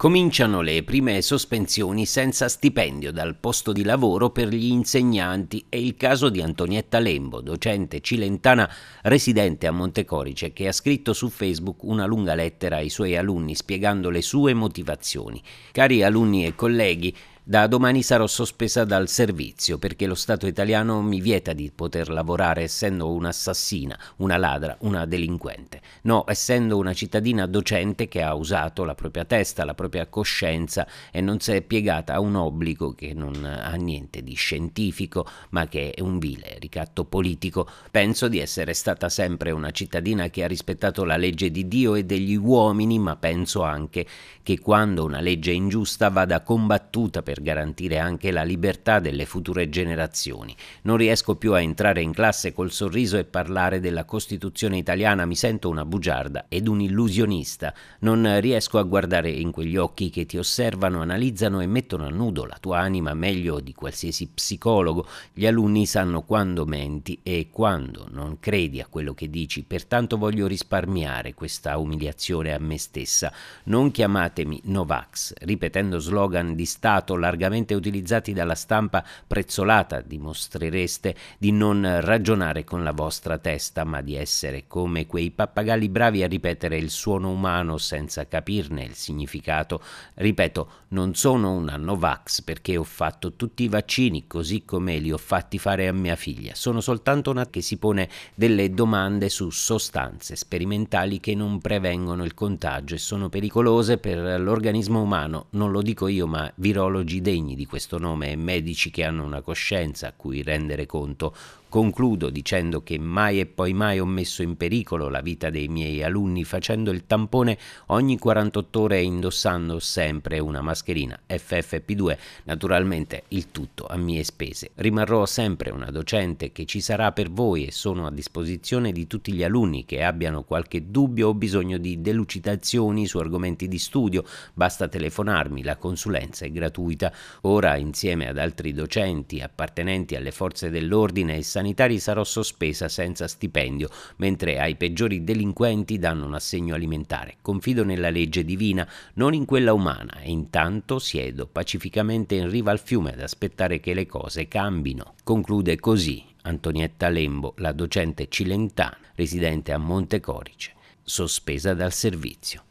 Cominciano le prime sospensioni senza stipendio dal posto di lavoro per gli insegnanti. È il caso di Antonietta Lembo, docente cilentana residente a Montecorice, che ha scritto su Facebook una lunga lettera ai suoi alunni spiegando le sue motivazioni. Cari alunni e colleghi, da domani sarò sospesa dal servizio perché lo Stato italiano mi vieta di poter lavorare essendo un'assassina, una ladra, una delinquente. No, essendo una cittadina docente che ha usato la propria testa, la propria coscienza e non si è piegata a un obbligo che non ha niente di scientifico, ma che è un vile ricatto politico. Penso di essere stata sempre una cittadina che ha rispettato la legge di Dio e degli uomini, ma penso anche che quando una legge è ingiusta vada combattuta per per garantire anche la libertà delle future generazioni. Non riesco più a entrare in classe col sorriso e parlare della Costituzione italiana, mi sento una bugiarda ed un illusionista. Non riesco a guardare in quegli occhi che ti osservano, analizzano e mettono a nudo la tua anima meglio di qualsiasi psicologo. Gli alunni sanno quando menti e quando non credi a quello che dici, pertanto voglio risparmiare questa umiliazione a me stessa. Non chiamatemi Novax, ripetendo slogan di Stato la largamente utilizzati dalla stampa prezzolata, dimostrereste di non ragionare con la vostra testa, ma di essere come quei pappagalli bravi a ripetere il suono umano senza capirne il significato. Ripeto, non sono una Novax perché ho fatto tutti i vaccini così come li ho fatti fare a mia figlia. Sono soltanto una che si pone delle domande su sostanze sperimentali che non prevengono il contagio e sono pericolose per l'organismo umano. Non lo dico io, ma virologi oggi degni di questo nome e medici che hanno una coscienza a cui rendere conto Concludo dicendo che mai e poi mai ho messo in pericolo la vita dei miei alunni facendo il tampone ogni 48 ore e indossando sempre una mascherina FFP2, naturalmente il tutto a mie spese. Rimarrò sempre una docente che ci sarà per voi e sono a disposizione di tutti gli alunni che abbiano qualche dubbio o bisogno di delucidazioni su argomenti di studio, basta telefonarmi, la consulenza è gratuita. Ora insieme ad altri docenti appartenenti alle forze dell'ordine e sanitari sarò sospesa senza stipendio, mentre ai peggiori delinquenti danno un assegno alimentare. Confido nella legge divina, non in quella umana, e intanto siedo pacificamente in riva al fiume ad aspettare che le cose cambino. Conclude così Antonietta Lembo, la docente cilentana residente a Montecorice, sospesa dal servizio.